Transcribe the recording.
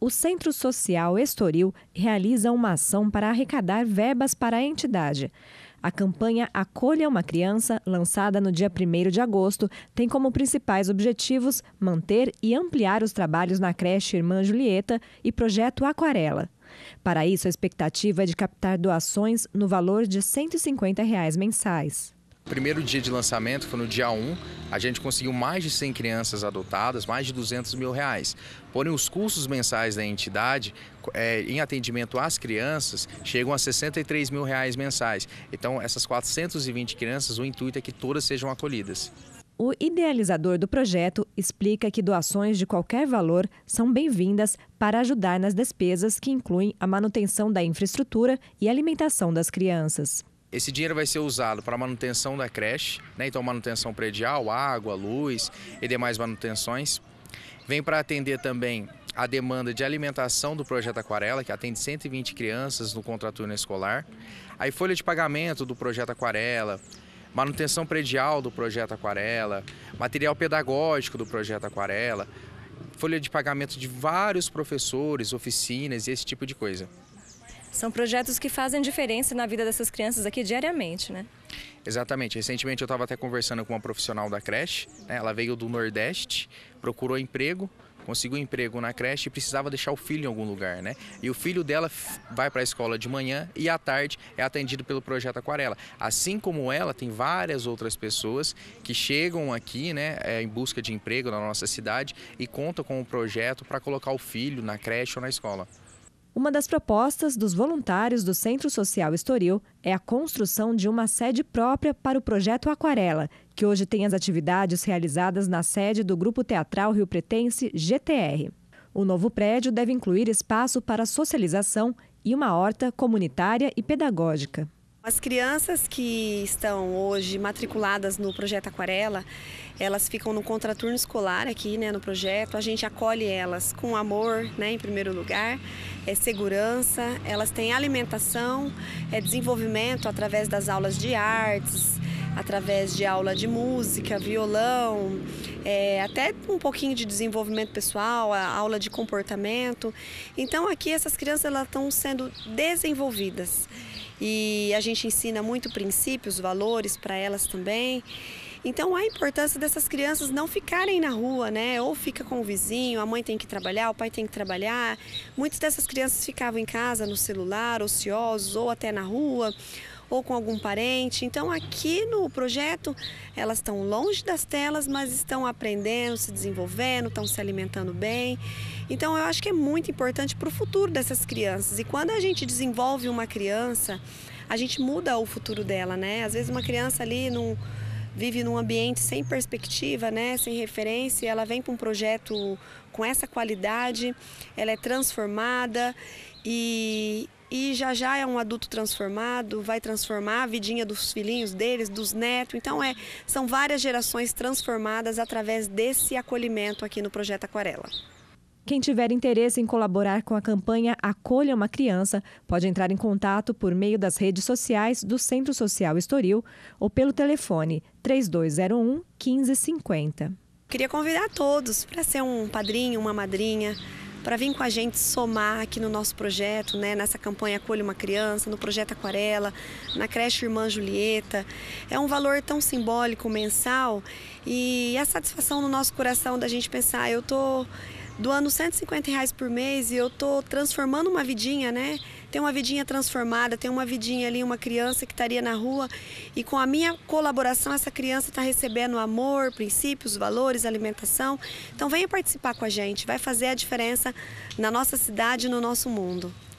o Centro Social Estoril realiza uma ação para arrecadar verbas para a entidade. A campanha Acolha uma Criança, lançada no dia 1 de agosto, tem como principais objetivos manter e ampliar os trabalhos na creche Irmã Julieta e Projeto Aquarela. Para isso, a expectativa é de captar doações no valor de R$ 150 reais mensais primeiro dia de lançamento, foi no dia 1, a gente conseguiu mais de 100 crianças adotadas, mais de 200 mil reais. Porém, os custos mensais da entidade, é, em atendimento às crianças, chegam a 63 mil reais mensais. Então, essas 420 crianças, o intuito é que todas sejam acolhidas. O idealizador do projeto explica que doações de qualquer valor são bem-vindas para ajudar nas despesas que incluem a manutenção da infraestrutura e alimentação das crianças. Esse dinheiro vai ser usado para a manutenção da creche, né? então manutenção predial, água, luz e demais manutenções. Vem para atender também a demanda de alimentação do projeto Aquarela, que atende 120 crianças no contraturno escolar. Aí folha de pagamento do projeto Aquarela, manutenção predial do projeto Aquarela, material pedagógico do projeto Aquarela, folha de pagamento de vários professores, oficinas e esse tipo de coisa. São projetos que fazem diferença na vida dessas crianças aqui diariamente, né? Exatamente. Recentemente eu estava até conversando com uma profissional da creche. Né? Ela veio do Nordeste, procurou emprego, conseguiu emprego na creche e precisava deixar o filho em algum lugar, né? E o filho dela vai para a escola de manhã e à tarde é atendido pelo projeto Aquarela. Assim como ela, tem várias outras pessoas que chegam aqui, né, é, em busca de emprego na nossa cidade e contam com o projeto para colocar o filho na creche ou na escola. Uma das propostas dos voluntários do Centro Social Estoril é a construção de uma sede própria para o projeto Aquarela, que hoje tem as atividades realizadas na sede do Grupo Teatral Rio Pretense GTR. O novo prédio deve incluir espaço para socialização e uma horta comunitária e pedagógica. As crianças que estão hoje matriculadas no projeto Aquarela, elas ficam no contraturno escolar aqui, né, no projeto. A gente acolhe elas com amor, né, em primeiro lugar, é segurança, elas têm alimentação, é desenvolvimento através das aulas de artes, através de aula de música, violão, é, até um pouquinho de desenvolvimento pessoal, a aula de comportamento. Então aqui essas crianças elas estão sendo desenvolvidas e a gente ensina muito princípios, valores para elas também. Então a importância dessas crianças não ficarem na rua, né? Ou fica com o vizinho, a mãe tem que trabalhar, o pai tem que trabalhar. Muitas dessas crianças ficavam em casa no celular, ociosos ou até na rua, ou com algum parente. Então, aqui no projeto, elas estão longe das telas, mas estão aprendendo, se desenvolvendo, estão se alimentando bem. Então, eu acho que é muito importante para o futuro dessas crianças. E quando a gente desenvolve uma criança, a gente muda o futuro dela, né? Às vezes, uma criança ali não vive num ambiente sem perspectiva, né, sem referência, ela vem para um projeto com essa qualidade, ela é transformada e e já já é um adulto transformado, vai transformar a vidinha dos filhinhos deles, dos netos. Então é, são várias gerações transformadas através desse acolhimento aqui no projeto Aquarela. Quem tiver interesse em colaborar com a campanha Acolha uma Criança pode entrar em contato por meio das redes sociais do Centro Social Estoril ou pelo telefone 3201 1550. Queria convidar todos para ser um padrinho, uma madrinha, para vir com a gente somar aqui no nosso projeto, né, nessa campanha Acolha uma Criança, no projeto Aquarela, na creche Irmã Julieta. É um valor tão simbólico, mensal, e a satisfação no nosso coração da gente pensar, eu tô doando 150 reais por mês e eu tô transformando uma vidinha, né? tem uma vidinha transformada, tem uma vidinha ali, uma criança que estaria tá na rua e com a minha colaboração essa criança está recebendo amor, princípios, valores, alimentação. Então venha participar com a gente, vai fazer a diferença na nossa cidade e no nosso mundo.